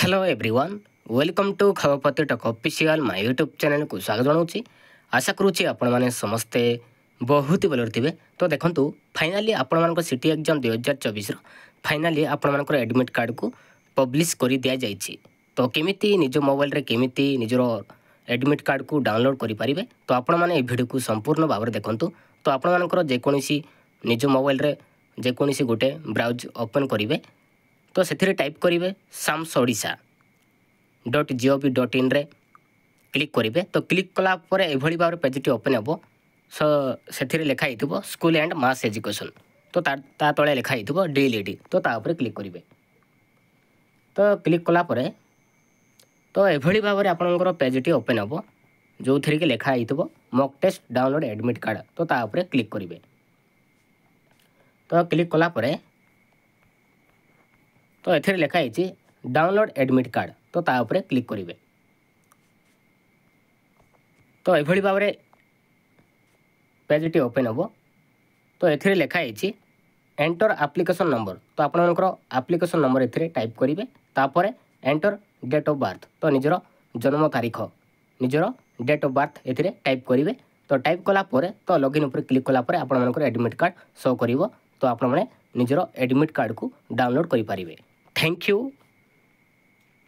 Hello everyone welcome to ଖାବପତି talk official my YouTube ଚ୍ୟାନେଲ୍କୁ ସ୍ୱାଗତ ଜଣାଉଛି ଆଶା କରୁଛି ଆପଣମାନେ ସମସ୍ତେ ବହୁତ ଭଲରେ ଥିବେ ତ ଦେଖନ୍ତୁ ଫାଇନାଲି ଆପଣମାନଙ୍କ ସିଟି ଏକ୍ଜାମ୍ ଦୁଇ ହଜାର ଚବିଶର ଫାଇନାଲି ଆପଣମାନଙ୍କର ଆଡ଼ମିଟ୍ କାର୍ଡ଼କୁ ପବ୍ଲିଶ୍ କରି ଦିଆଯାଇଛି ତ କେମିତି ନିଜ ମୋବାଇଲରେ କେମିତି ନିଜର ଆଡ଼ମିଟ୍ କାର୍ଡ଼କୁ ଡାଉନଲୋଡ଼୍ କରିପାରିବେ ତ ଆପଣମାନେ ଏହି ଭିଡ଼ିଓକୁ ସମ୍ପୂର୍ଣ୍ଣ ଭାବରେ ଦେଖନ୍ତୁ ତ ଆପଣମାନଙ୍କର ଯେକୌଣସି ନିଜ ମୋବାଇଲରେ ଯେକୌଣସି ଗୋଟେ ବ୍ରାଉଜ୍ ଓପନ୍ କରିବେ তো ସେଥିରେ ଟାଇପ୍ କରିବେ SAMS Odisha dot GOV dot ଇନ୍ରେ କ୍ଲିକ୍ କରିବେ ତ କ୍ଲିକ୍ କଲା ପରେ ଏଭଳି ଭାବରେ ପେଜ୍ଟି ଓପେନ୍ ହେବ ସ ସେଥିରେ ଲେଖା ହେଇଥିବ ସ୍କୁଲ୍ ଆଣ୍ଡ ମାସ୍ ଏଜୁକେସନ୍ ତ ତା ତଳେ ଲେଖା ହେଇଥିବ ଡିଏଲ୍ଇଡ଼ି ତ ତା ଉପରେ କ୍ଲିକ୍ କରିବେ ତ କ୍ଲିକ୍ କଲା ପରେ ତ ଏଭଳି ଭାବରେ ଆପଣଙ୍କର ପେଜ୍ଟି ଓପେନ୍ ହେବ ଯେଉଁଥିରେ କି ଲେଖା ହେଇଥିବ mock test download admit card ତ ତା ଉପରେ କ୍ଲିକ୍ କରିବେ ତ କ୍ଲିକ୍ କଲା ପରେ তো এখানে লেখা হয়েছে ডাউনলোড আডমিট কার্ড তো তা উপরে ক্লিক করবে তো এভাবে ভাবে পেজটি ওপেন হব তো এখানে লেখা হয়েছে এন্টর আপ্লিকেশন নম্বর তো আপনার আপ্লিকেশন নম্বর এতে টাইপ করবে তাপরে এন্টর ডেট অফ বার্থ তো নিজের জন্ম তারিখ ନିଜର ଡେଟ୍ ଅଫ୍ ବାର୍ଥ ଏଥିରେ ଟାଇପ୍ କରିବେ ତ ଟାଇପ୍ କଲା ପରେ ତ ଲଗ୍ଇନ୍ ଉପରେ କ୍ଲିକ୍ କଲା ପରେ ଆପଣମାନଙ୍କର ଆଡ଼ମିଟ୍ କାର୍ଡ଼ ଶୋ କରିବ ତ ଆପଣମାନେ ନିଜର ଆଡ଼ମିଟ୍ କାର୍ଡ଼କୁ ଡାଉନଲୋଡ଼୍ କରିପାରିବେ Thank you.